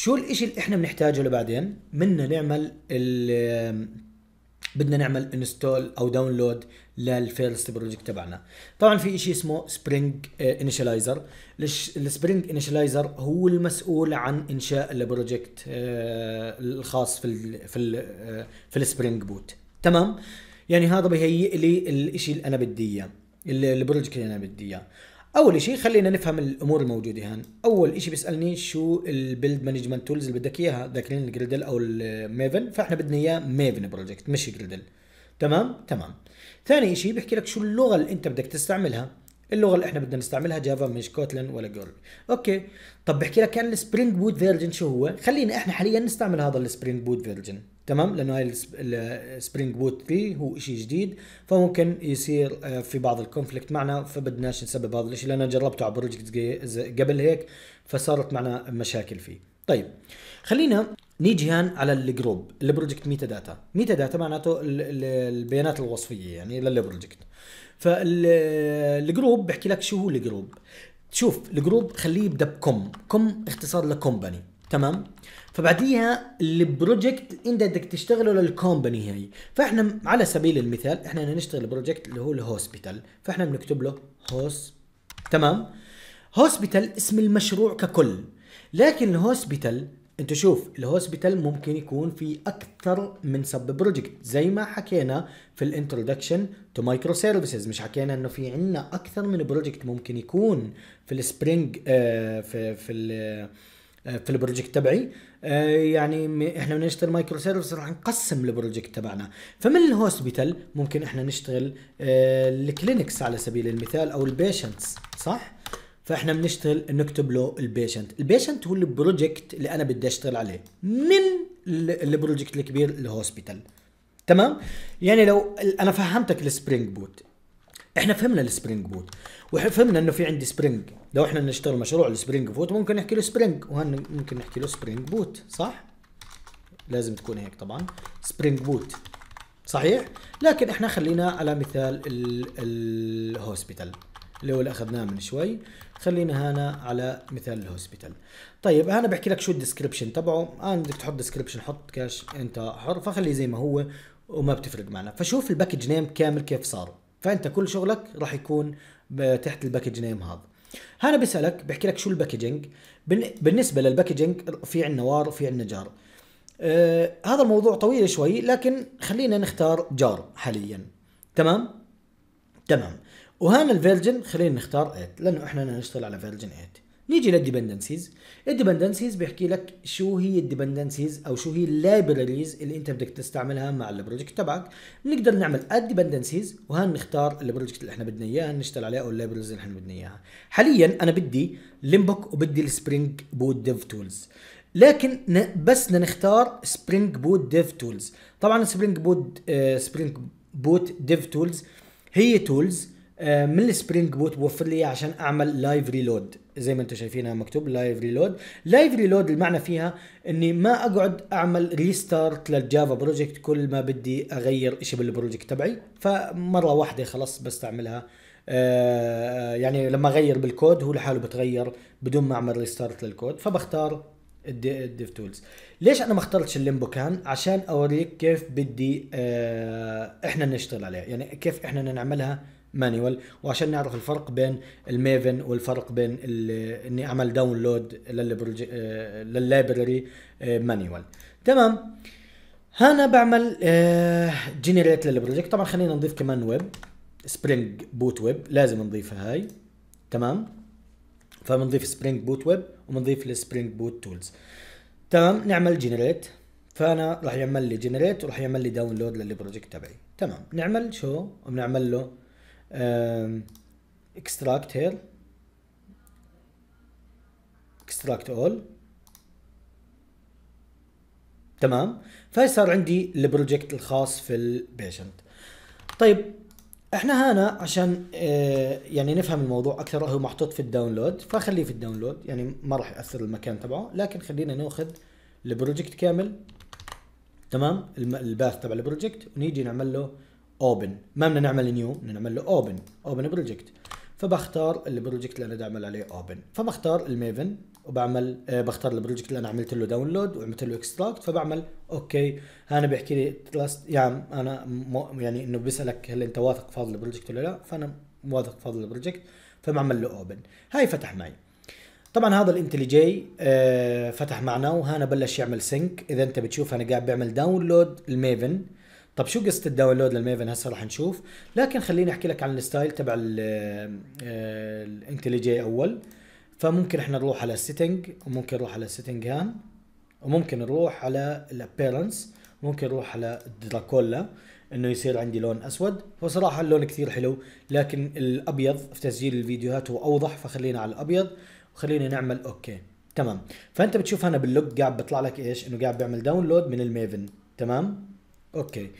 شو الاشي اللي احنا بنحتاجه لبعدين بدنا نعمل ال بدنا نعمل انستول او داونلود للفيرست بروجكت تبعنا طبعا في اشي اسمه سبرينج انيشلايزر السبرينج انيشلايزر هو المسؤول عن انشاء البروجكت آه، الخاص في الـ في الـ آه، في السبرينج بوت تمام يعني هذا بهيئ لي الاشي اللي انا بدي اياه البروجكت اللي انا بدي اياه اول شيء خلينا نفهم الامور الموجوده هان اول شيء بيسالني شو البيلد مانجمنت تولز اللي بدك اياها ذاكرين الجريدل او الميفن فاحنا بدنا اياه ميفن بروجكت مش جريدل تمام تمام ثاني شيء بيحكي لك شو اللغه اللي انت بدك تستعملها اللغه اللي احنا بدنا نستعملها جافا مش كوتلن ولا جورل اوكي طب بحكي لك كان السبرينج بوت فيرجن شو هو خلينا احنا حاليا نستعمل هذا السبرينج بوت فيرجن تمام لانه هاي السبرينج بوت 3 هو شيء جديد فممكن يصير آه، في بعض الكونفليكت معنا فبدناش نسبب هذا الشيء لان جربته على بروجكت قبل هيك فصارت معنا مشاكل فيه طيب خلينا نيجي هان على الجروب البروجكت ميتا داتا ميتا داتا معناته البيانات الوصفيه يعني للبروجكت فالجروب بحكي لك شو هو الجروب شوف الجروب خليه يبدا بكم كم اختصار لكومباني تمام فبعديها البروجكت انت بدك تشتغله للكومباني هاي فاحنا على سبيل المثال احنا بدنا نشتغل بروجكت اللي هو الهوسبيتال فاحنا بنكتب له هوس تمام هوسبيتال اسم المشروع ككل لكن الهوسبيتال انت شوف الهوسبيتال ممكن يكون في اكثر من سب بروجكت زي ما حكينا في الانترودكشن تو مايكرو سيرفيسز مش حكينا انه في عندنا اكثر من بروجكت ممكن يكون في السبرينج آه، في في آه، في البروجكت تبعي آه، يعني احنا بنشتغل مايكرو سيرفيس راح نقسم البروجكت تبعنا فمن الهوسبيتال ممكن احنا نشتغل الكلينكس على سبيل المثال او البيشنتس صح فاحنا بنشتغل نكتب له البيشنت البيشنت هو البروجكت اللي انا بدي اشتغل عليه من البروجكت الكبير الهوسبيتال تمام يعني لو انا فهمتك السبرينج بوت احنا فهمنا السبرينج بوت وفهمنا انه في عندي سبرينج لو احنا نشتغل مشروع السبرينج بوت ممكن نحكي له سبرينج وهن ممكن نحكي له سبرينج بوت صح لازم تكون هيك طبعا سبرينج بوت صحيح لكن احنا خلينا على مثال الهوسبيتال اللي هو اللي اخذناه من شوي خلينا هنا على مثال الهوسبيتال طيب انا بحكي لك شو الديسكربشن تبعه انا بدك تحط ديسكربشن حط كاش انت حر فخليه زي ما هو وما بتفرق معنا فشوف الباكج نيم كامل كيف صار فانت كل شغلك راح يكون تحت الباكج نيم هذا هنا بسالك بحكي لك شو الباكجينج بالنسبه للباكجينج في عندنا وار وفي عندنا جار آه هذا الموضوع طويل شوي لكن خلينا نختار جار حاليا تمام تمام وهنا الفيرجن خلينا نختار 8 لانه احنا نشتغل على فيرجن 8 نيجي للديبندنسيز الديبندنسيز بيحكي لك شو هي الديبندنسيز او شو هي اللايبرريز اللي انت بدك تستعملها مع البروجكت تبعك بنقدر نعمل اد ديبندنسيز وهنا نختار البروجكت اللي احنا بدنا اياه نشتغل عليه او اللايبرريز اللي احنا بدنا اياها حاليا انا بدي ليمبوك وبدي السبرينج بوت ديف تولز لكن بس بدنا نختار سبرينج بوت ديف تولز طبعا سبرينج بوت سبرينج بوت ديف تولز هي تولز آه، من السبرينج بوت بوفر لي عشان اعمل لايف ريلود زي ما انتم شايفينها مكتوب لايف ريلود لايف ريلود المعنى فيها اني ما اقعد اعمل ريستارت للجافا بروجكت كل ما بدي اغير شيء بالبروجكت تبعي فمره واحده خلاص بستعملها آه، يعني لما اغير بالكود هو لحاله بتغير بدون ما اعمل ريستارت للكود فبختار الديف تولز ليش انا ما اخترتش الليمبو كان عشان اوريك كيف بدي آه، احنا نشتغل عليها يعني كيف احنا نعملها مانيوال وعشان نعرف الفرق بين الميفن والفرق بين اني اعمل داونلود لللايبرري مانيوال تمام هنا بعمل جنريت آه، للبروجكت طبعا خلينا نضيف كمان ويب سبرينج بوت ويب لازم نضيفها هاي تمام فبنضيف سبرينج بوت ويب وبنضيف السبرينج بوت تولز تمام نعمل جنريت فانا راح يعمل لي جنريت وراح يعمل لي داونلود للبروجكت تبعي تمام نعمل شو بنعمل له اكستراكت هير اكستراكت اول تمام فهي صار عندي البروجكت الخاص في البيشنت طيب احنا هنا عشان آه، يعني نفهم الموضوع اكثر هو محطوط في الداونلود فخليه في الداونلود يعني ما راح ياثر المكان تبعه لكن خلينا ناخذ البروجكت كامل تمام الباث تبع البروجكت ونيجي نعمل له اوبن ما بدنا نعمل نيو بدنا نعمل له اوبن اوبن بروجكت فبختار البروجكت اللي انا بدي اعمل عليه اوبن فبختار الميفن وبعمل آه، بختار البروجكت اللي انا عملت له داونلود وعملت له اكستراكت فبعمل اوكي هنا بيحكي لي تراست يعني انا يعني انه بيسالك هل انت واثق في هذا البروجكت ولا لا فانا واثق في هذا البروجكت فبعمل له اوبن هاي فتح معي طبعا هذا الانتلي آه، جي فتح معنا وهنا بلش يعمل سينك اذا انت بتشوف انا قاعد بعمل داونلود الميفن طب شو قصه الداونلود للميفن هسه رح نشوف لكن خليني احكي لك عن الستايل تبع آه، الانتليجي اول فممكن احنا نروح على سيتنج وممكن نروح على سيتنج هان وممكن نروح على الابيرنس ممكن نروح على الدراكولا انه يصير عندي لون اسود فصراحة اللون كثير حلو لكن الابيض في تسجيل الفيديوهات هو اوضح فخلينا على الابيض وخلينا نعمل اوكي تمام فانت بتشوف هنا باللوك قاعد بيطلع لك ايش انه قاعد بيعمل داونلود من الميفن تمام Ok,